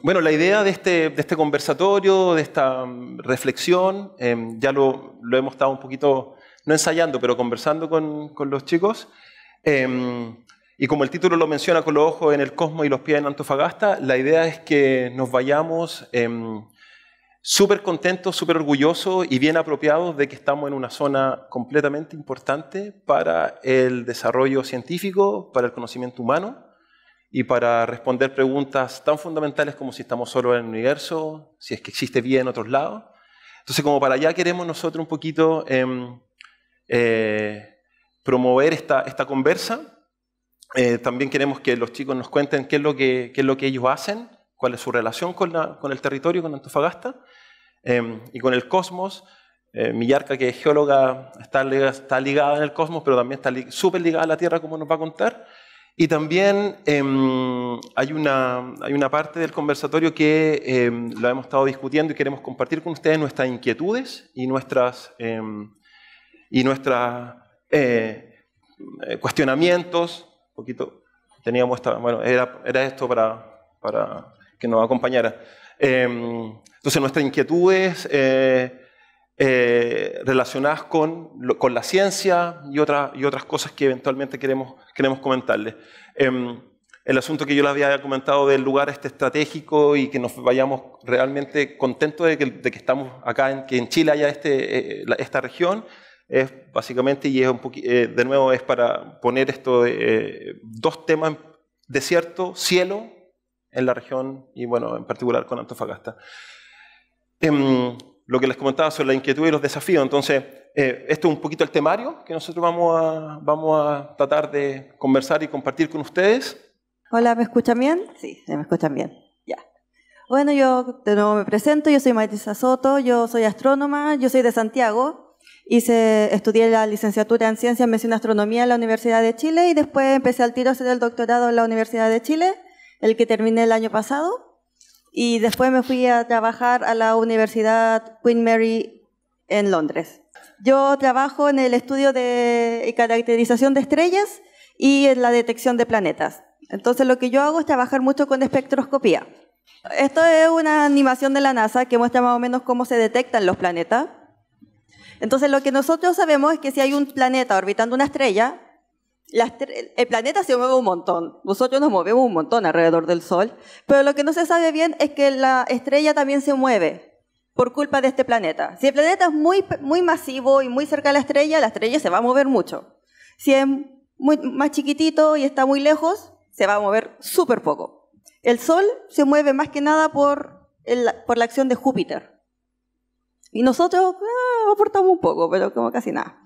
Bueno, la idea de este, de este conversatorio, de esta mm, reflexión, em, ya lo, hemos estado un poquito, no ensayando, pero conversando con, los chicos. Em, y como el título lo menciona, con los ojos en el cosmos y los pies en Antofagasta, la idea es que nos vayamos em, súper contentos, súper orgullosos y bien apropiados de que estamos en una zona completamente importante para el desarrollo científico, para el conocimiento humano y para responder preguntas tan fundamentales como si estamos solo en el universo, si es que existe vida en otros lados. Entonces, como para allá queremos nosotros un poquito em, eh, promover esta, conversa. Eh, también queremos que los chicos nos cuenten qué es lo que, es lo que ellos hacen, cuál es su relación con, el territorio, con Antofagasta em, y con el cosmos. Eh, Millarca, que es geóloga, está, está ligada en el cosmos, pero también está súper ligada a la Tierra, como nos va a contar. Y también em, hay, una, una parte del conversatorio que em, lo hemos estado discutiendo y queremos compartir con ustedes nuestras inquietudes y nuestras em, y nuestros eh, eh, cuestionamientos. Un poquito teníamos bueno, era, esto para, para, que nos acompañara. entonces, nuestras inquietudes eh, eh, relacionadas con, con, la ciencia y, y, otras cosas que eventualmente queremos, queremos comentarles. Em, el asunto que yo les había comentado del lugar este estratégico y que nos vayamos realmente contentos de que, estamos acá, en, que en Chile haya este, eh, esta región, es básicamente, y es un eh, de nuevo es para poner esto de, dos temas, desierto, cielo, en la región, y bueno, en particular con Antofagasta. Em, lo que les comentaba sobre la inquietud y los desafíos. Entonces, eh, esto es un poquito el temario que nosotros vamos a, vamos a tratar de conversar y compartir con ustedes. Hola, ¿me escuchan bien? Sí, me escuchan bien. Ya. Bueno, yo de nuevo me presento, yo soy Marisa Soto, yo soy astrónoma, yo soy de Santiago. Hice, estudié la licenciatura en Ciencias, Mención Astronomía en la Universidad de Chile y después empecé al tiro a hacer el doctorado en la Universidad de Chile, el que terminé el año pasado. Y después me fui a trabajar a la Universidad Queen Mary en Londres. Yo trabajo en el estudio de caracterización de estrellas y en la detección de planetas. Entonces lo que yo hago es trabajar mucho con espectroscopía. Esto es una animación de la NASA que muestra más o menos cómo se detectan los planetas. Entonces lo que nosotros sabemos es que si hay un planeta orbitando una estrella, el planeta se mueve un montón, nosotros nos movemos un montón alrededor del Sol, pero lo que no se sabe bien es que la estrella también se mueve por culpa de este planeta. Si el planeta es muy, muy masivo y muy cerca de la estrella, la estrella se va a mover mucho. Si es muy, más chiquitito y está muy lejos, se va a mover súper poco. El Sol se mueve más que nada por, por la acción de Júpiter. Y nosotros ah, aportamos un poco, pero como casi nada.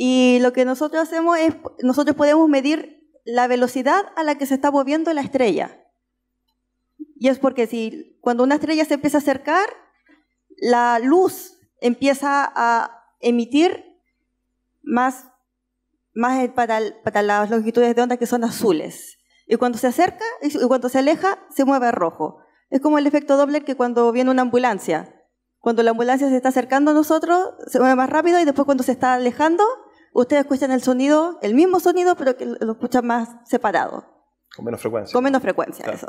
Y lo que nosotros hacemos es, nosotros podemos medir la velocidad a la que se está moviendo la estrella. Y es porque si cuando una estrella se empieza a acercar, la luz empieza a emitir más, más eh, para, para las longitudes de onda que son azules. Y cuando se acerca y cuando se aleja, se mueve a rojo. Es como el efecto Doppler que cuando viene una ambulancia. Cuando la ambulancia se está acercando a nosotros, se mueve más rápido y después cuando se está alejando, ustedes escuchan el sonido, el mismo sonido, pero que lo escuchan más separado. Con menos frecuencia. Con menos frecuencia, eso.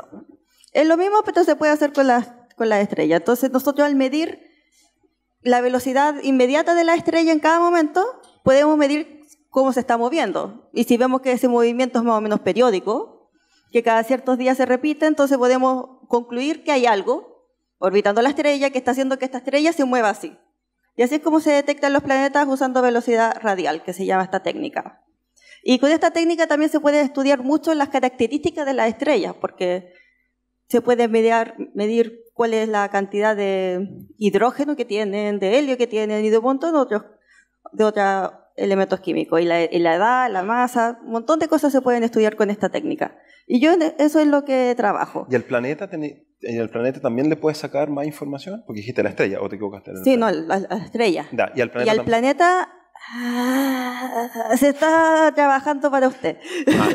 Es lo mismo, pero se puede hacer con las con la estrellas. Entonces nosotros al medir la velocidad inmediata de la estrella en cada momento, podemos medir cómo se está moviendo. Y si vemos que ese movimiento es más o menos periódico, que cada ciertos días se repite, entonces podemos concluir que hay algo orbitando la estrella que está haciendo que esta estrella se mueva así. Y así es como se detectan los planetas usando velocidad radial, que se llama esta técnica. Y con esta técnica también se puede estudiar mucho las características de las estrellas, porque se puede medir cuál es la cantidad de hidrógeno que tienen, de helio que tienen y de un montón de otros, elementos químicos. Y la, y la edad, la masa, un montón de cosas se pueden estudiar con esta técnica. Y yo eso es lo que trabajo. ¿Y el planeta tiene ¿En el planeta también le puedes sacar más información? Porque dijiste la estrella, o te equivocaste. sí, no, la, estrella. Da, y al planeta. Y al planeta ah, se está trabajando para usted. Ah,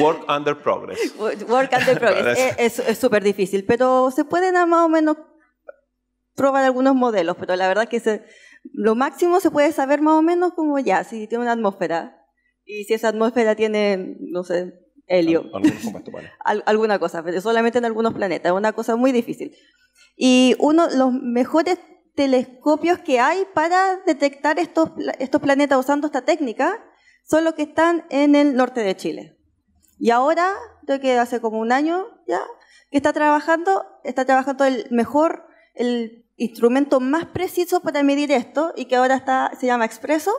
Work under progress. Work under progress. es súper difícil, pero se pueden ah, más o menos probar algunos modelos, pero la verdad que lo máximo se puede saber más o menos como ya, si tiene una atmósfera. Y si esa atmósfera tiene, no sé, helio. alguna cosa, pero solamente en algunos planetas, una cosa muy difícil. Y uno de los mejores telescopios que hay para detectar estos, estos planetas usando esta técnica son los que están en el norte de Chile. Y ahora, creo que hace como un año ya, que está trabajando, está trabajando el mejor, el instrumento más preciso para medir esto y que ahora está, se llama Expreso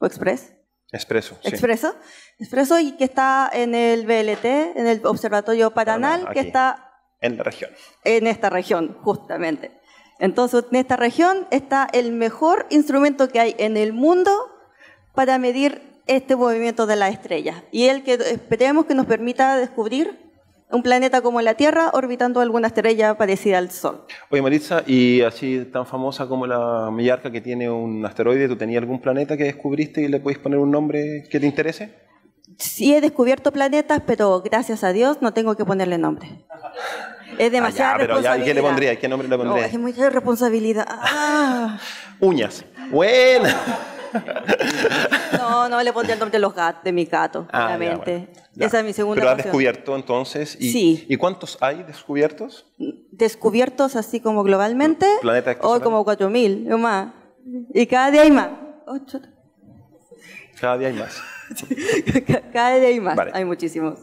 o Express. Expreso. Expreso. Expreso y que está en el BLT, en el Observatorio Paranal, que está... En la región. En esta región, justamente. Entonces, en esta región está el mejor instrumento que hay en el mundo para medir este movimiento de las estrellas. Y el que eh, esperemos que nos permita descubrir un planeta como la Tierra orbitando alguna estrella parecida al Sol. Oye, Maritza, y así tan famosa como la Millarca que tiene un asteroide, ¿tú tenías algún planeta que descubriste y le podéis poner un nombre que te interese? Sí, he descubierto planetas, pero gracias a Dios no tengo que ponerle nombre. Es ah, demasiada ah, responsabilidad. ¿Qué le pondría? ¿Qué nombre le pondría? es mucha responsabilidad. Uñas. Buena. No, no, le pondría el nombre de los gatos, de mi gato, claramente. Esa es mi segunda ¿Pero has descubierto entonces? sí. ¿Y cuántos hay descubiertos? Descubiertos así como globalmente. ¿Planeta Hoy como 4.000, o más. Y cada día hay más. Cada día hay más. cada día hay más. Hay muchísimos.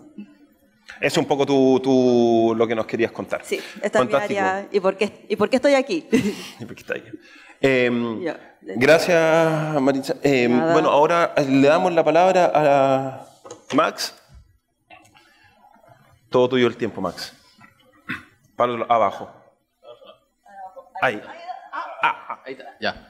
Es un poco tú lo que nos querías contar. Sí, esta es mi área. ¿Y por, qué, ¿Y por qué estoy aquí? ¿Y por qué estoy Gracias, Maritza. Eh, bueno, ahora eh, le damos la palabra a Max. Todo tuyo el tiempo, Max. Pablo, abajo. Ahí. Ah, ah, ah ahí está. Ya.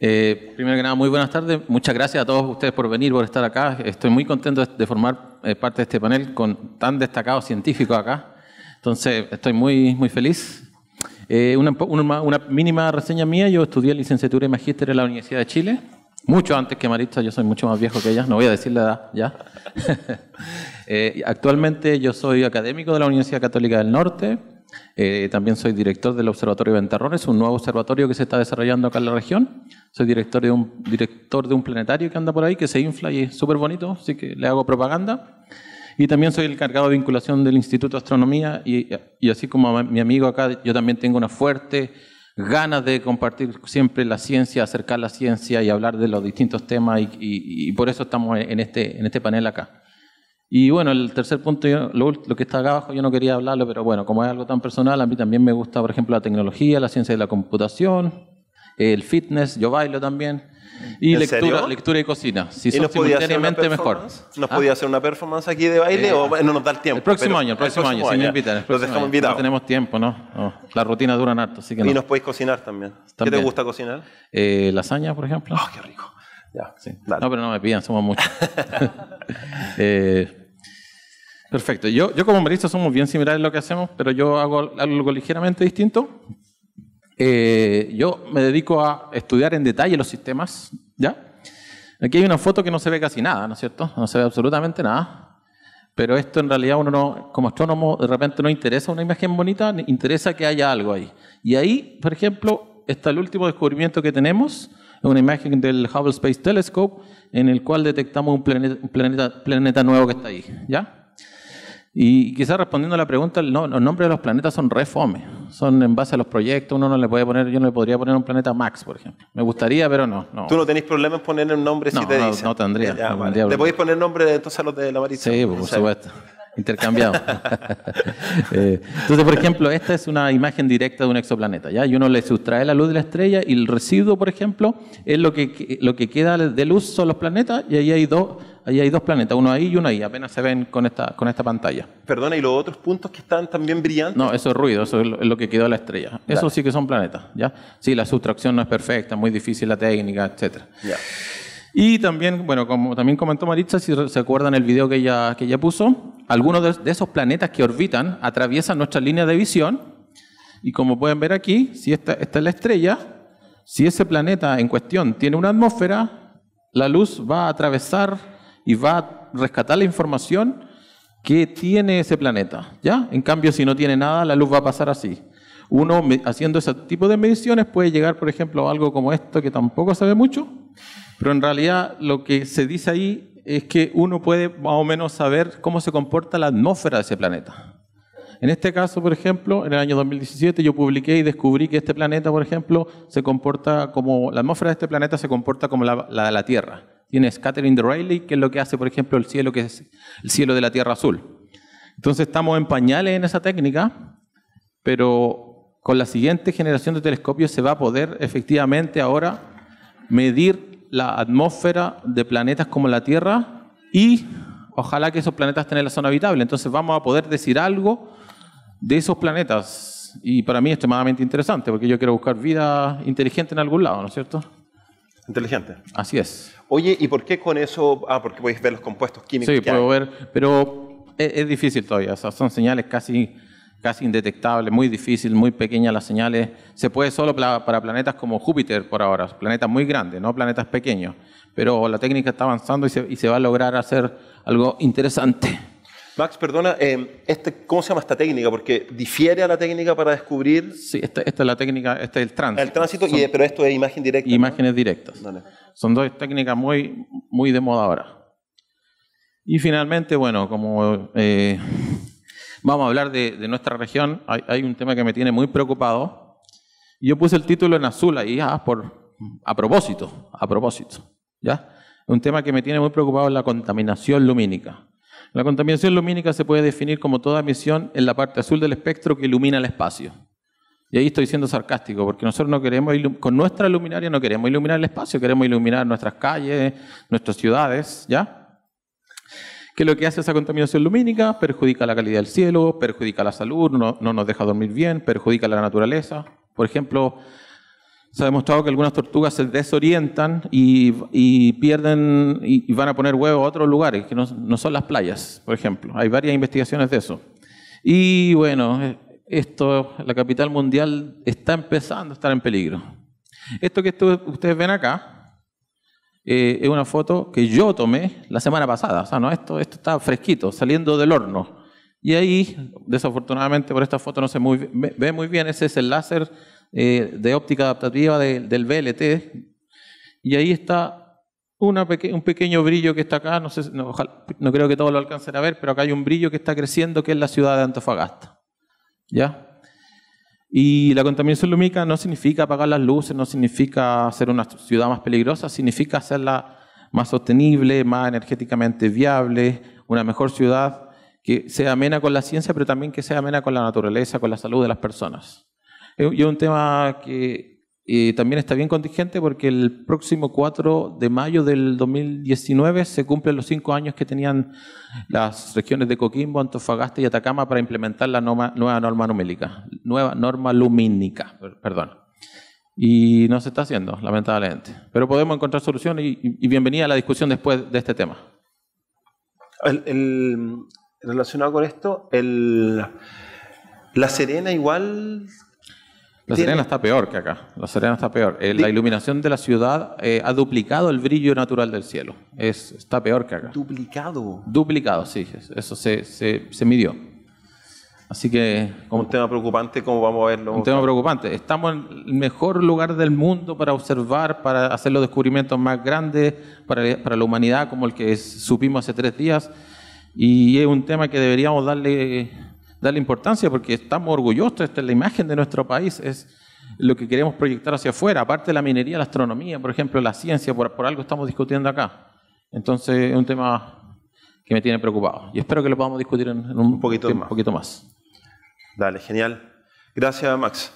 Eh, primero que nada, muy buenas tardes. Muchas gracias a todos ustedes por venir, por estar acá. Estoy muy contento de formar parte de este panel con tan destacado científicos acá. Entonces, estoy muy, muy feliz. Eh, una, mínima reseña mía, yo estudié licenciatura y magíster en la Universidad de Chile, mucho antes que Maritza, yo soy mucho más viejo que ella, no voy a decir la edad ya. Eh, actualmente yo soy académico de la Universidad Católica del Norte, eh, también soy director del Observatorio Ventarrones, un nuevo observatorio que se está desarrollando acá en la región. Soy director de un, director de un planetario que anda por ahí, que se infla y es súper bonito, así que le hago propaganda. Y también soy el encargado de vinculación del Instituto de Astronomía y, así como mi amigo acá, yo también tengo una fuerte ganas de compartir siempre la ciencia, acercar la ciencia y hablar de los distintos temas y, por eso estamos en este, en este panel acá. Y bueno, el tercer punto, lo, lo, que está acá abajo, yo no quería hablarlo, pero bueno, como es algo tan personal, a mí también me gusta, por ejemplo, la tecnología, la ciencia de la computación, el fitness, yo bailo también, y lectura, lectura y cocina. Si son nos mejor. ¿Nos ¿Ah? podía hacer una performance aquí de baile eh, o no nos da el tiempo? El próximo año, el próximo, año, si me invitan. Los dejamos invitados. No tenemos tiempo, ¿no? la rutina dura duran harto, así que no. Y nos podéis cocinar también. ¿Qué te gusta cocinar? Eh, lasaña, por ejemplo. ¡Ah, oh, qué rico! Ya, sí. No, pero no me pidan, somos muchos. Eh, perfecto. Yo, yo como marista somos bien similares en lo que hacemos, pero yo hago algo ligeramente distinto. Eh, yo me dedico a estudiar en detalle los sistemas, ¿ya? Aquí hay una foto que no se ve casi nada, ¿no es cierto? No se ve absolutamente nada. Pero esto en realidad uno no, como astrónomo, de repente no interesa una imagen bonita, interesa que haya algo ahí. Y ahí, por ejemplo, está el último descubrimiento que tenemos, una imagen del Hubble Space Telescope, en el cual detectamos un planeta, planeta, planeta nuevo que está ahí, ¿ya? Y quizás respondiendo a la pregunta, no, los nombres de los planetas son refome. son en base a los proyectos, uno no le puede poner, yo no le podría poner un planeta Max, por ejemplo. Me gustaría, pero no. ¿Tú no tenés problemas en poner un nombre si te no, dicen? No, no tendría ¿Le podéis poner nombre entonces a los de la Marisa? Sí, por supuesto. Intercambiado. Eh, entonces, por ejemplo, esta es una imagen directa de un exoplaneta, ¿ya? Y uno le sustrae la luz de la estrella y el residuo, por ejemplo, es lo que, lo que queda de luz son los planetas y ahí hay dos, ahí hay dos planetas, uno ahí y uno ahí, apenas se ven con esta, con esta pantalla. Perdona, ¿y los otros puntos que están también brillantes? No, eso es ruido, eso es lo que quedó de la estrella. Eso sí que son planetas, ¿ya? Sí, la sustracción no es perfecta, muy difícil la técnica, etcétera. Ya. Y también, bueno, como también comentó Maritza, si se acuerdan el video que ella, que ella puso, algunos de, esos planetas que orbitan atraviesan nuestra línea de visión. Y como pueden ver aquí, si esta, es la estrella, si ese planeta en cuestión tiene una atmósfera, la luz va a atravesar y va a rescatar la información que tiene ese planeta. ¿ya? En cambio, si no tiene nada, la luz va a pasar así. Uno haciendo ese tipo de mediciones puede llegar, por ejemplo, a algo como esto que tampoco se ve mucho, pero en realidad lo que se dice ahí es que uno puede más o menos saber cómo se comporta la atmósfera de ese planeta. En este caso, por ejemplo, en el año 2017 yo publiqué y descubrí que este planeta, por ejemplo, se comporta como, la atmósfera de este planeta se comporta como la, de la Tierra. Tiene scattering de Rayleigh, que es lo que hace, por ejemplo, el cielo, que es el cielo de la Tierra azul. Entonces estamos en pañales en esa técnica, pero con la siguiente generación de telescopios se va a poder efectivamente ahora medir la atmósfera de planetas como la Tierra y ojalá que esos planetas tengan la zona habitable. Entonces vamos a poder decir algo de esos planetas. Y para mí es extremadamente interesante porque yo quiero buscar vida inteligente en algún lado, ¿no es cierto? Inteligente. Así es. Oye, ¿y por qué con eso? Ah, porque podéis ver los compuestos químicos. Sí, puedo ver, pero e-, es, difícil todavía. son señales casi casi indetectable, muy difícil, muy pequeña las señales. Se puede solo para planetas como Júpiter por ahora, planetas muy grandes, no planetas pequeños. Pero la técnica está avanzando y se, va a lograr hacer algo interesante. Max, perdona, em, este, ¿cómo se llama esta técnica? Porque difiere a la técnica para descubrir. Sí, esta, es la técnica, este es el tránsito. El tránsito, y, pero esto es imagen directa. Imágenes directas. Son dos técnicas muy, muy de moda ahora. Y finalmente, bueno, como eh, Vamos a hablar de, nuestra región. Hay, un tema que me tiene muy preocupado. Yo puse el título en azul ahí, ah, por, a propósito, a propósito. ¿ya? Un tema que me tiene muy preocupado es la contaminación lumínica. La contaminación lumínica se puede definir como toda emisión en la parte azul del espectro que ilumina el espacio. Y ahí estoy siendo sarcástico, porque nosotros no queremos, con nuestra luminaria no queremos iluminar el espacio, queremos iluminar nuestras calles, nuestras ciudades, ¿ya? que lo que hace esa contaminación lumínica perjudica la calidad del cielo, perjudica la salud, no, nos deja dormir bien, perjudica la naturaleza. Por ejemplo, se ha demostrado que algunas tortugas se desorientan y, pierden y, van a poner huevos a otros lugares, que no, son las playas, por ejemplo. Hay varias investigaciones de eso. Y bueno, esto, la capital mundial está empezando a estar en peligro. Esto que ustedes ven acá eh, es una foto que yo tomé la semana pasada. O sea, no, esto, esto está fresquito, saliendo del horno. Y ahí, desafortunadamente por esta foto no se ve muy bien, ese es el láser eh, de óptica adaptativa del BLT. Y ahí está una un pequeño brillo que está acá, no, sé, no, no creo que todos lo alcancen a ver, pero acá hay un brillo que está creciendo, que es la ciudad de Antofagasta. ¿Ya? Y la contaminación lumínica no significa apagar las luces, no significa hacer una ciudad más peligrosa, significa hacerla más sostenible, más energéticamente viable, una mejor ciudad que sea amena con la ciencia, pero también que sea amena con la naturaleza, con la salud de las personas. Y es un tema que y también está bien contingente porque el próximo 4 de mayo del 2019 se cumplen los cinco años que tenían las regiones de Coquimbo, Antofagasta y Atacama para implementar la nueva norma numérica, nueva norma lumínica, perdón. Y no se está haciendo, lamentablemente. Pero podemos encontrar soluciones y, bienvenida a la discusión después de este tema. relacionado con esto, la Serena igual la Serena está peor que acá. La Serena está peor. Eh, la iluminación de la ciudad eh, ha duplicado el brillo natural del cielo. Es, está peor que acá. ¿Duplicado? Duplicado, sí. Eso se, midió. Así que... Como, un tema preocupante, ¿cómo vamos a verlo? Un tema preocupante. Estamos en el mejor lugar del mundo para observar, para hacer los descubrimientos más grandes para, para la humanidad, como el que supimos hace tres días. Y es un tema que deberíamos darle darle importancia porque estamos orgullosos, esta es la imagen de nuestro país, es lo que queremos proyectar hacia afuera, aparte de la minería, la astronomía, por ejemplo, la ciencia, por, algo estamos discutiendo acá. Entonces es un tema que me tiene preocupado y espero que lo podamos discutir en, un, poquito más. poquito más. Dale, genial. Gracias, Max.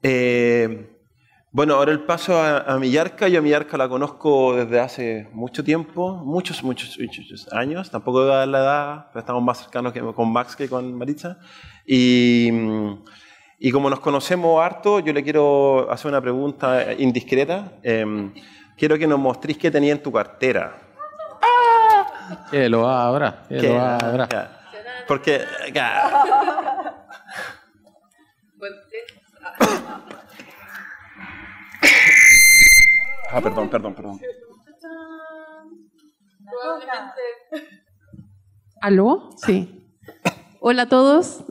Eh, bueno, ahora el paso a, Millarca. Yo a Millarca la conozco desde hace mucho tiempo, muchos, muchos, muchos años. Tampoco voy dar la edad, pero estamos más cercanos que, con Max que con Maritza. Y, como nos conocemos harto, yo le quiero hacer una pregunta indiscreta. Em, quiero que nos mostréis qué tenía en tu cartera. lo va ahora? lo va Porque... Ah, perdón, perdón, perdón. ¿Aló? Sí. Hola a todos.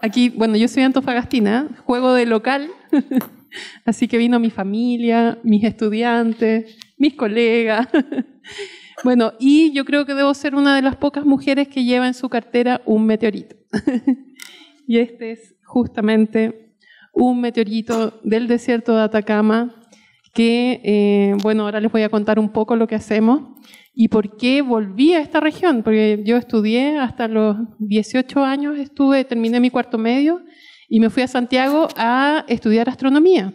Aquí, bueno, yo soy antofagastina, juego de local, así que vino mi familia, mis estudiantes, mis colegas. Bueno, y yo creo que debo ser una de las pocas mujeres que lleva en su cartera un meteorito. Y este es justamente un meteorito del desierto de Atacama que, eh, bueno, ahora les voy a contar un poco lo que hacemos y por qué volví a esta región, porque yo estudié hasta los 18 años, estuve, terminé mi cuarto medio y me fui a Santiago a estudiar astronomía.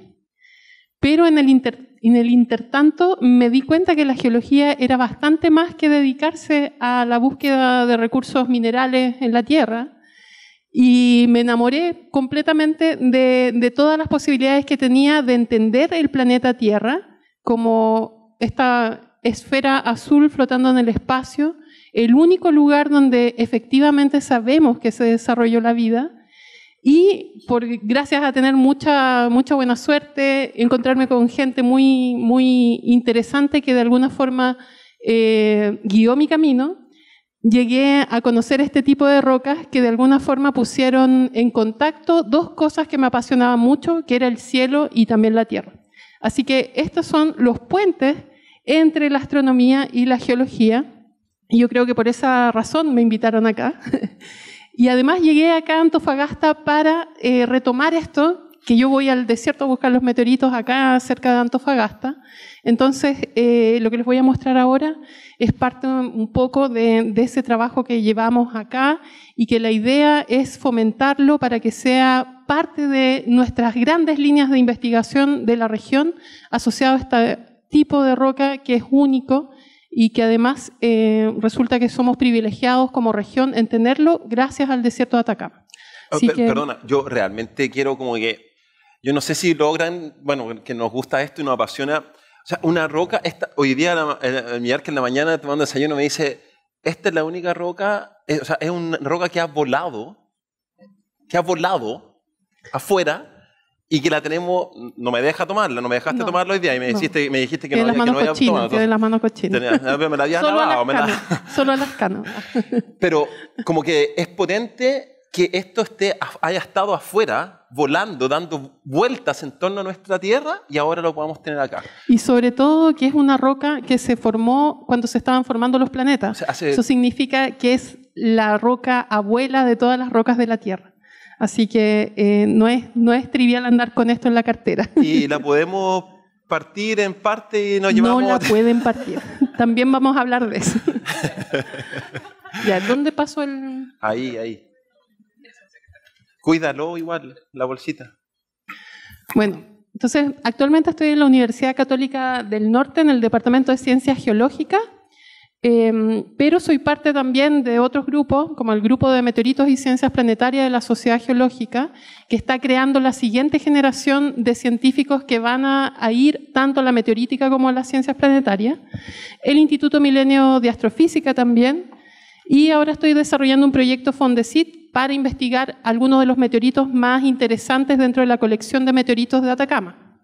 Pero en el, inter, en el intertanto me di cuenta que la geología era bastante más que dedicarse a la búsqueda de recursos minerales en la Tierra, y me enamoré completamente de, todas las posibilidades que tenía de entender el planeta Tierra como esta esfera azul flotando en el espacio, el único lugar donde efectivamente sabemos que se desarrolló la vida. Y gracias a tener mucha, mucha buena suerte, encontrarme con gente muy, muy interesante que de alguna forma eh, guió mi camino, llegué a conocer este tipo de rocas que de alguna forma pusieron en contacto dos cosas que me apasionaban mucho, que era el cielo y también la tierra. Así que estos son los puentes entre la astronomía y la geología. Y yo creo que por esa razón me invitaron acá. y además llegué acá a Antofagasta para eh, retomar esto que yo voy al desierto a buscar los meteoritos acá cerca de Antofagasta. Entonces, eh, lo que les voy a mostrar ahora es parte un poco de, ese trabajo que llevamos acá y que la idea es fomentarlo para que sea parte de nuestras grandes líneas de investigación de la región asociado a este tipo de roca que es único y que además eh, resulta que somos privilegiados como región en tenerlo gracias al desierto de Atacama. Oh, perdona, yo realmente quiero como que yo no sé si logran, bueno, que nos gusta esto y nos apasiona. O sea, una roca, esta, hoy día el miércoles en la mañana tomando desayuno me dice, esta es la única roca, eh, o sea, es una roca que ha volado, que ha volado afuera y que la tenemos, no me deja tomarla, no me dejaste tomarla hoy día y me, dijiste, no. me dijiste que, no, las manos no cochinas, había tomado. las manos cochinas. Tenía, ah, me la había solo lavado. Me la... Solo las canas. Pero como que es potente que esto esté, haya estado afuera, volando, dando vueltas en torno a nuestra Tierra y ahora lo podamos tener acá. Y sobre todo que es una roca que se formó cuando se estaban formando los planetas. Eso significa que es la roca abuela de todas las rocas de la Tierra. Así que eh, no, es, no es trivial andar con esto en la cartera. Y la podemos partir en parte y nos llevamos... No la pueden partir. También vamos a hablar de eso. a ¿dónde pasó el...? Ahí, ahí cuídalo igual, la bolsita. Bueno, entonces actualmente estoy en la Universidad Católica del Norte, en el Departamento de Ciencias Geológicas, em, pero soy parte también de otros grupos, como el Grupo de Meteoritos y Ciencias Planetarias de la Sociedad Geológica, que está creando la siguiente generación de científicos que van a, a ir tanto a la meteorítica como a las ciencias planetarias. El Instituto Milenio de Astrofísica también, y ahora estoy desarrollando un proyecto Fondesit para investigar algunos de los meteoritos más interesantes dentro de la colección de meteoritos de Atacama.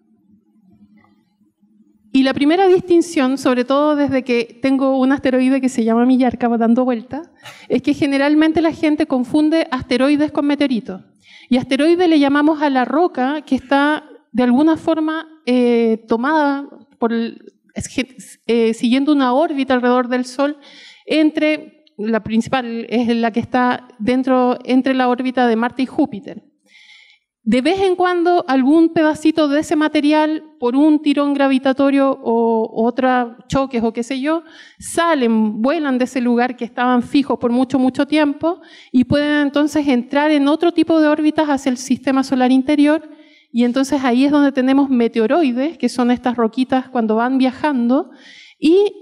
Y la primera distinción, sobre todo desde que tengo un asteroide que se llama Millarca dando vuelta, es que generalmente la gente confunde asteroides con meteoritos. Y asteroide le llamamos a la roca que está de alguna forma eh, tomada por eh, siguiendo una órbita alrededor del Sol entre la principal es la que está dentro, entre la órbita de Marte y Júpiter. De vez en cuando algún pedacito de ese material, por un tirón gravitatorio o otra choques o qué sé yo, salen, vuelan de ese lugar que estaban fijos por mucho, mucho tiempo y pueden entonces entrar en otro tipo de órbitas hacia el sistema solar interior y entonces ahí es donde tenemos meteoroides, que son estas roquitas cuando van viajando, y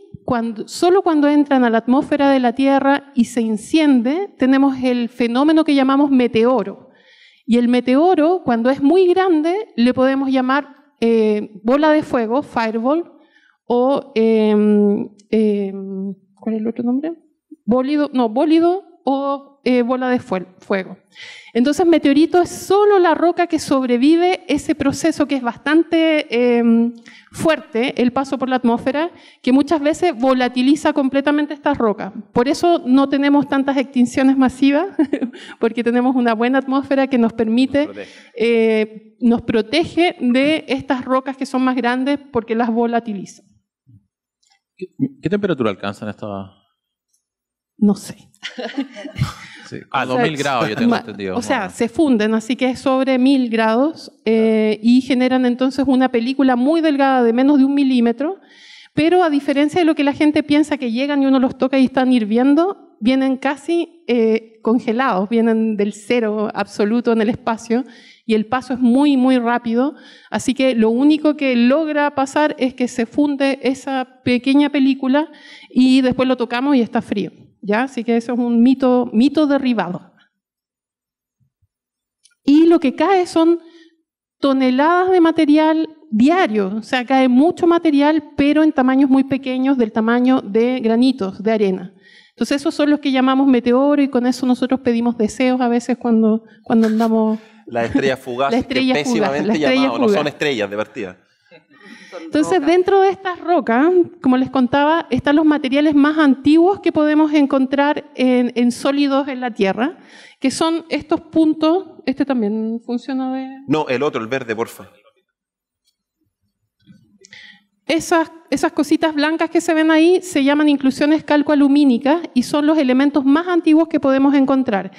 solo cuando entran a la atmósfera de la Tierra y se enciende, tenemos el fenómeno que llamamos meteoro. Y el meteoro, cuando es muy grande, le podemos llamar eh, bola de fuego, fireball, o em, em, ¿cuál es el otro nombre? Bólido, no, bólido o eh, bola de fuego. Entonces, meteorito es solo la roca que sobrevive ese proceso que es bastante em, fuerte, el paso por la atmósfera, que muchas veces volatiliza completamente estas rocas. Por eso no tenemos tantas extinciones masivas, porque tenemos una buena atmósfera que nos permite, eh, nos protege de estas rocas que son más grandes porque las volatiliza. ¿Qué, qué temperatura alcanzan estas no sé. Ah, a 2000 grados, yo tengo entendido. O sea, se funden, así que es sobre 1000 grados eh, y generan entonces una película muy delgada de menos de un milímetro, pero a diferencia de lo que la gente piensa que llegan y uno los toca y están hirviendo, vienen casi eh, congelados, vienen del cero absoluto en el espacio y el paso es muy, muy rápido, así que lo único que logra pasar es que se funde esa pequeña película y después lo tocamos y está frío. ¿ya? Así que eso es un mito, mito derribado. Y lo que cae son toneladas de material diario, o sea, cae mucho material, pero en tamaños muy pequeños del tamaño de granitos, de arena. Entonces esos son los que llamamos meteoro y con eso nosotros pedimos deseos a veces cuando, cuando andamos... La estrella fugaz, la estrella que fugaz, pésimamente no son estrellas divertidas. Entonces, dentro de estas rocas, como les contaba, están los materiales más antiguos que podemos encontrar en, sólidos en la Tierra, que son estos puntos. Este también funciona de. No, el otro, el verde, porfa. Esas, esas, cositas blancas que se ven ahí se llaman inclusiones calcoalumínicas y son los elementos más antiguos que podemos encontrar.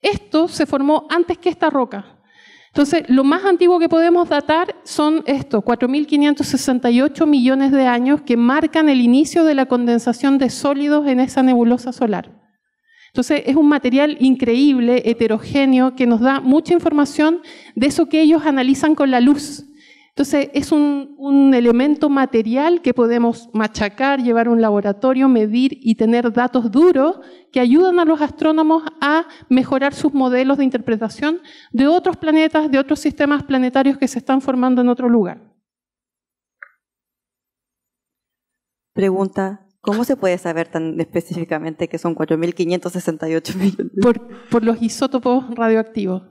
Esto se formó antes que esta roca. Entonces, lo más antiguo que podemos datar son estos 4.568 millones de años que marcan el inicio de la condensación de sólidos en esa nebulosa solar. Entonces, es un material increíble, heterogéneo, que nos da mucha información de eso que ellos analizan con la luz. Entonces, es un, elemento material que podemos machacar, llevar a un laboratorio, medir y tener datos duros que ayudan a los astrónomos a mejorar sus modelos de interpretación de otros planetas, de otros sistemas planetarios que se están formando en otro lugar. Pregunta, ¿cómo se puede saber tan específicamente que son 4.568 millones? por los isótopos radioactivos.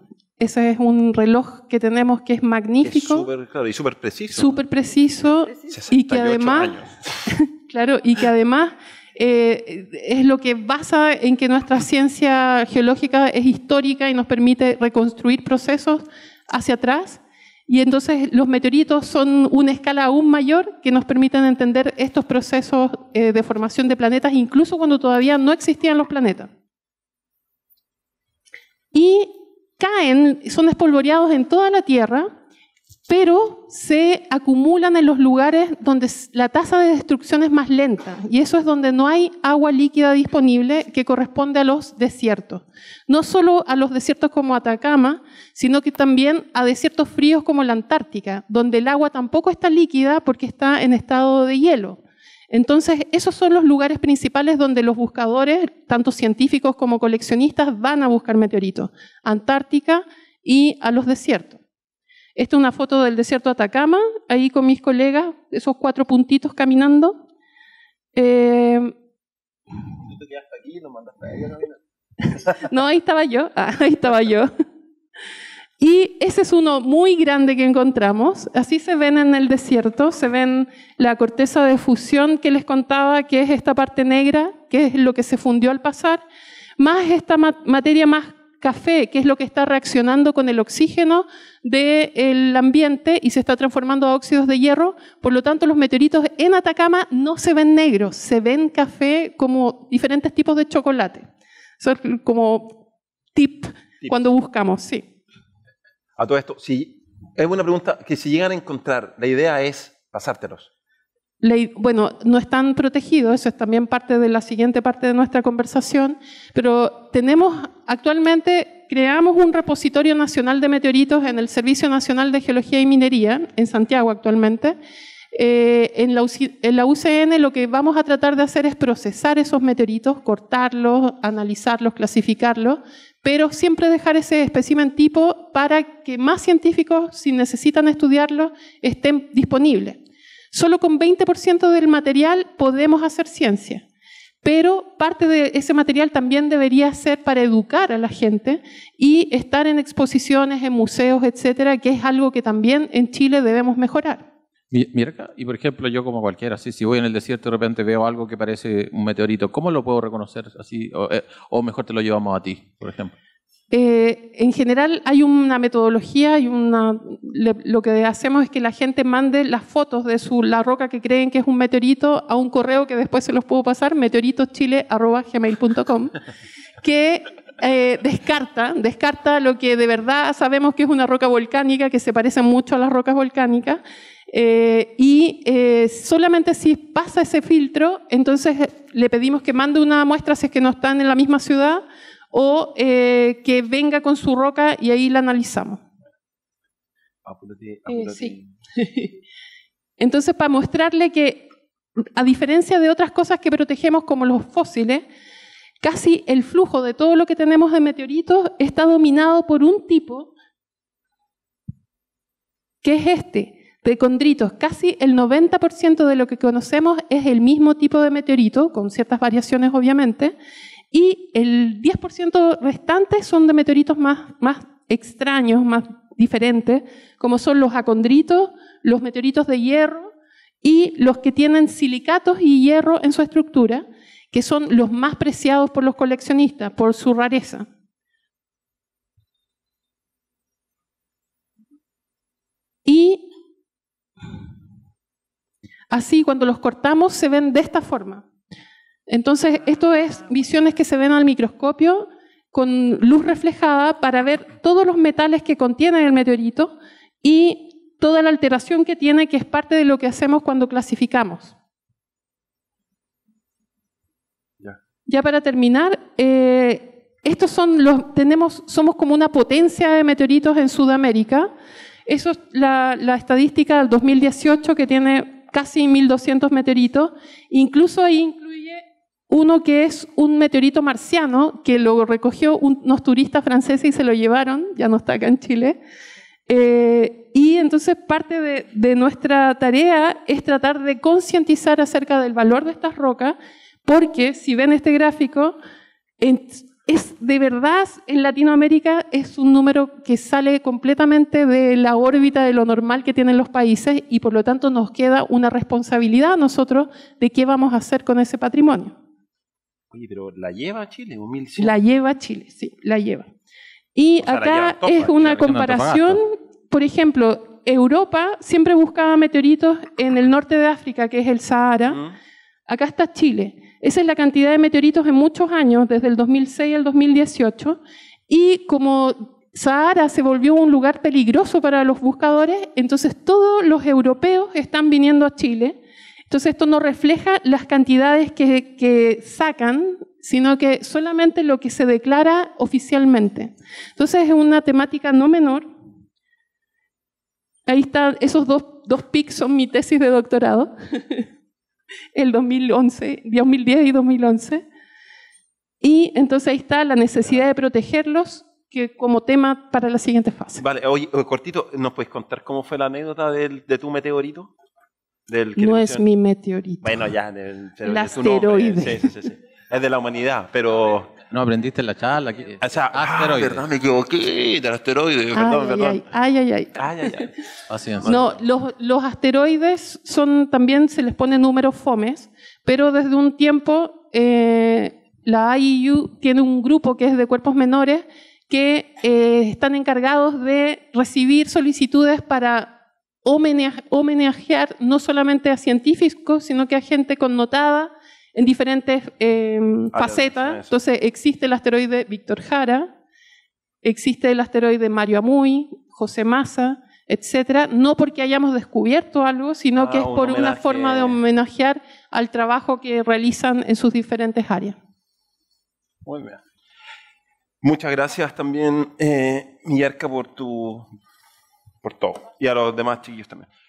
Ese es un reloj que tenemos que es magnífico. y súper preciso. preciso. Y que además. claro, y que además. Eh, es lo que basa en que nuestra ciencia geológica es histórica y nos permite reconstruir procesos hacia atrás. Y entonces los meteoritos son una escala aún mayor que nos permiten entender estos procesos eh, de formación de planetas, incluso cuando todavía no existían los planetas. Y caen, son espolvoreados en toda la tierra, pero se acumulan en los lugares donde la tasa de destrucción es más lenta, y eso es donde no hay agua líquida disponible que corresponde a los desiertos. No solo a los desiertos como Atacama, sino que también a desiertos fríos como la Antártica, donde el agua tampoco está líquida porque está en estado de hielo. Entonces, esos son los lugares principales donde los buscadores, tanto científicos como coleccionistas, van a buscar meteoritos, Antártica y a los desiertos. Esta es una foto del desierto Atacama, ahí con mis colegas, esos cuatro puntitos caminando. Eh, no, ahí estaba yo, ah, ahí estaba yo. Y ese es uno muy grande que encontramos. Así se ven en el desierto, se ven la corteza de fusión que les contaba, que es esta parte negra, que es lo que se fundió al pasar, más esta materia más café, que es lo que está reaccionando con el oxígeno del ambiente y se está transformando a óxidos de hierro. Por lo tanto, los meteoritos en Atacama no se ven negros, se ven café como diferentes tipos de chocolate. Eso es como tip. cuando buscamos, sí a todo esto, si, es una pregunta que si llegan a encontrar, la idea es pasártelos. bueno, no están protegidos, eso es también parte de la siguiente parte de nuestra conversación, pero tenemos actualmente, creamos un repositorio nacional de meteoritos en el Servicio Nacional de Geología y Minería, en Santiago actualmente. Eh, en la UCN lo que vamos a tratar de hacer es procesar esos meteoritos, cortarlos, analizarlos, clasificarlos, pero siempre dejar ese espécimen tipo para que más científicos, si necesitan estudiarlo, estén disponibles. Solo con 20% del material podemos hacer ciencia, pero parte de ese material también debería ser para educar a la gente y estar en exposiciones, en museos, etcétera, que es algo que también en Chile debemos mejorar. Mirka, y por ejemplo, yo como cualquiera, así, si voy en el desierto y de repente veo algo que parece un meteorito, ¿cómo lo puedo reconocer así? O, eh, mejor te lo llevamos a ti, por ejemplo. Eh, en general hay una metodología y una, lo que hacemos es que la gente mande las fotos de su, la roca que creen que es un meteorito a un correo que después se los puedo pasar, meteoritoschile.gmail.com, que eh, descarta, descarta lo que de verdad sabemos que es una roca volcánica, que se parece mucho a las rocas volcánicas, eh, y eh, solamente si pasa ese filtro, entonces eh, le pedimos que mande una muestra si es que no están en la misma ciudad o que venga con su roca y ahí la analizamos. entonces, para mostrarle que, a diferencia de otras cosas que protegemos como los fósiles, casi el flujo de todo lo que tenemos de meteoritos está dominado por un tipo, que es este de condritos, casi el 90% de lo que conocemos es el mismo tipo de meteorito, con ciertas variaciones obviamente, y el 10% restante son de meteoritos más, más extraños, más diferentes, como son los acondritos, los meteoritos de hierro y los que tienen silicatos y hierro en su estructura, que son los más preciados por los coleccionistas, por su rareza. Y así, cuando los cortamos se ven de esta forma. Entonces, esto es visiones que se ven al microscopio con luz reflejada para ver todos los metales que contiene el meteorito y toda la alteración que tiene, que es parte de lo que hacemos cuando clasificamos. Ya, para terminar, eh, estos son los, tenemos, somos como una potencia de meteoritos en Sudamérica. Eso es la estadística del 2018 que tiene casi 1.200 meteoritos, incluso ahí incluye uno que es un meteorito marciano, que lo recogió unos turistas franceses y se lo llevaron, ya no está acá en Chile. Eh, y entonces parte de, nuestra tarea es tratar de concientizar acerca del valor de estas rocas, porque si ven este gráfico, en es de verdad en Latinoamérica es un número que sale completamente de la órbita de lo normal que tienen los países y por lo tanto nos queda una responsabilidad a nosotros de qué vamos a hacer con ese patrimonio. Oye, pero la lleva a Chile, o La lleva Chile, sí, la lleva. Y acá es una comparación, por ejemplo, Europa siempre buscaba meteoritos en el norte de África, que es el Sahara. Acá está Chile. Esa es la cantidad de meteoritos en muchos años, desde el 2006 al 2018. Y como Sahara se volvió un lugar peligroso para los buscadores, entonces todos los europeos están viniendo a Chile. Entonces esto no refleja las cantidades que, sacan, sino que solamente lo que se declara oficialmente. Entonces es una temática no menor. Ahí están, esos dos, dos pics son mi tesis de doctorado. el 2011, 2010 y 2011. Y entonces ahí está la necesidad de protegerlos que como tema para la siguiente fase. Vale, hoy eh, cortito, ¿nos puedes contar cómo fue la anécdota de tu meteorito? Del que no es mi meteorito. Bueno, ya, el, asteroide. sí, sí, sí, es de la humanidad, pero no aprendiste la charla. O sea, ah, asteroide. perdón, me equivoqué asteroide. ay, Ay, ay, ay. ay, ay, ah, No, los, asteroides son también se les pone números FOMES, pero desde un tiempo eh, la IEU tiene un grupo que es de cuerpos menores que eh, están encargados de recibir solicitudes para homenajear no solamente a científicos, sino que a gente connotada en diferentes em, facetas. Entonces existe el asteroide Víctor Jara, existe el asteroide Mario Amuy, José Massa, etcétera, no porque hayamos descubierto algo, sino que ah, es por una forma de homenajear al trabajo que realizan en sus diferentes áreas. Muy bien. Muchas gracias también, eh, por tu por todo. Y a los demás chiquillos también.